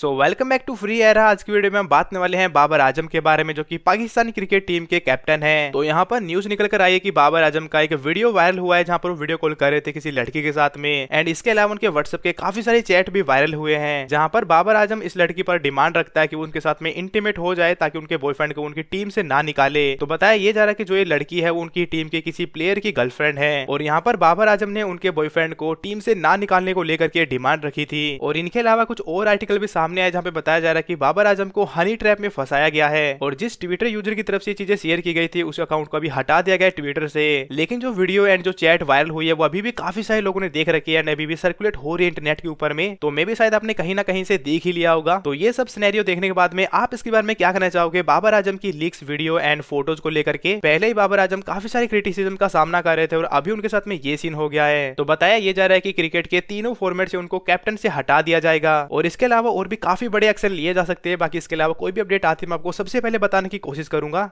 so welcome back to free era आज की video में हम बात वाले हैं बाबर आजम के बारे में जो कि पाकिस्तानी क्रिकेट टीम के कैप्टन हैं तो यहाँ पर न्यूज निकल कर आई है कि बाबर आजम का एक वीडियो वायरल हुआ है जहाँ पर वो वीडियो कॉल कर रहे थे किसी लड़की के साथ में एंड इसके अलावा उनके व्हाट्सएप के काफी सारे चैट भी वायरल हुए हैं जहाँ पर बाबर आजम इस लड़की पर डिमांड रखता है की उनके साथ में इंटीमेट हो जाए ताकि उनके बॉयफ्रेंड को उनकी टीम से ना निकाले तो बताया ये जा रहा है की जो ये लड़की है वो उनकी टीम के किसी प्लेयर की गर्लफ्रेंड है और यहाँ पर बाबर आजम ने उनके बॉयफ्रेंड को टीम से ना निकालने को लेकर के डिमांड रखी थी और इनके अलावा कुछ और आर्टिकल भी सामने सामने आया जहाँ पे बताया जा रहा है कि बाबर आजम को हनी ट्रैप में फंसाया गया है और जिस ट्विटर यूजर की तरफ से चीजें शेयर की गई थी उस अकाउंट को अभी हटा दिया गया ट्विटर से लेकिन जो वीडियो एंड जो चैट वायरल हुई है वो अभी भी काफी सारे लोगों ने देख रखी है अभी भी सर्कुलेट हो रही है इंटरनेट के ऊपर में तो मे भी शायद आपने कहीं ना कहीं से देख ही लिया होगा तो ये सब सिनेरियो देखने के बाद में आप इसके बारे में क्या कहना चाहोगे बाबर आजम की लीक्स वीडियो एंड फोटोज को लेकर के पहले ही बाबर आजम काफी सारे क्रिटिसिज्म का सामना कर रहे थे और अभी उनके साथ में ये सीन हो गया है तो बताया ये जा रहा है की क्रिकेट के तीनों फॉर्मेट से उनको कैप्टन से हटा दिया जाएगा और इसके अलावा और भी काफ़ी बड़े एक्शन लिए जा सकते हैं बाकी इसके अलावा कोई भी अपडेट आती है मैं आपको सबसे पहले बताने की कोशिश करूंगा